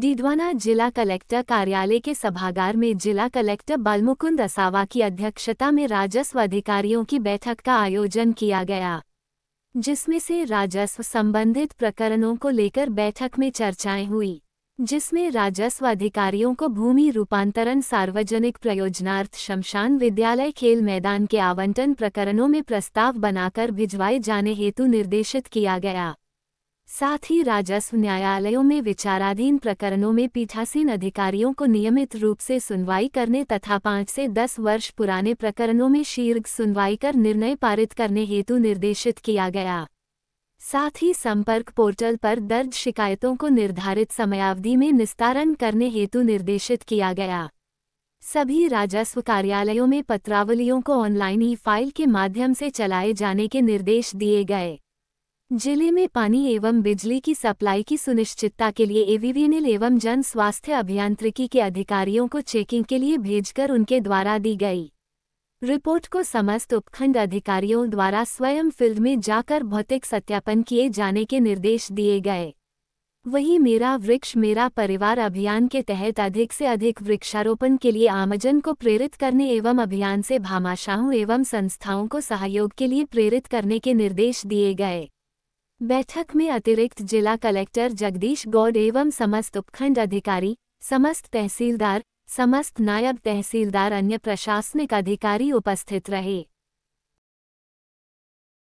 डीडवाना जिला कलेक्टर कार्यालय के सभागार में जिला कलेक्टर बालमुकुंद असावा की अध्यक्षता में राजस्व अधिकारियों की बैठक का आयोजन किया गया जिसमें से राजस्व संबंधित प्रकरणों को लेकर बैठक में चर्चाएं हुई जिसमें राजस्व अधिकारियों को भूमि रूपांतरण सार्वजनिक प्रयोजनार्थ शमशान विद्यालय खेल मैदान के आवंटन प्रकरणों में प्रस्ताव बनाकर भिजवाए जाने हेतु निर्देशित किया गया साथ ही राजस्व न्यायालयों में विचाराधीन प्रकरणों में पीठासीन अधिकारियों को नियमित रूप से सुनवाई करने तथा पाँच से दस वर्ष पुराने प्रकरणों में शीर्घ सुनवाई कर निर्णय पारित करने हेतु निर्देशित किया गया साथ ही संपर्क पोर्टल पर दर्ज शिकायतों को निर्धारित समयावधि में निस्तारण करने हेतु निर्देशित किया गया सभी राजस्व कार्यालयों में पत्रावलियों को ऑनलाइन ई फाइल के माध्यम से चलाए जाने के निर्देश दिए गए जिले में पानी एवं बिजली की सप्लाई की सुनिश्चितता के लिए एवीवीएनएल एवं जन स्वास्थ्य अभियांत्रिकी के अधिकारियों को चेकिंग के लिए भेजकर उनके द्वारा दी गई रिपोर्ट को समस्त उपखंड अधिकारियों द्वारा स्वयं फील्ड में जाकर भौतिक सत्यापन किए जाने के निर्देश दिए गए वही मेरा वृक्ष मेरा परिवार अभियान के तहत अधिक से अधिक वृक्षारोपण के लिए आमजन को प्रेरित करने एवं अभियान से भामाशाहों एवं संस्थाओं को सहयोग के लिए प्रेरित करने के निर्देश दिए गए बैठक में अतिरिक्त जिला कलेक्टर जगदीश गौड़ एवं समस्त उपखंड अधिकारी समस्त तहसीलदार समस्त नायब तहसीलदार अन्य प्रशासनिक अधिकारी उपस्थित रहे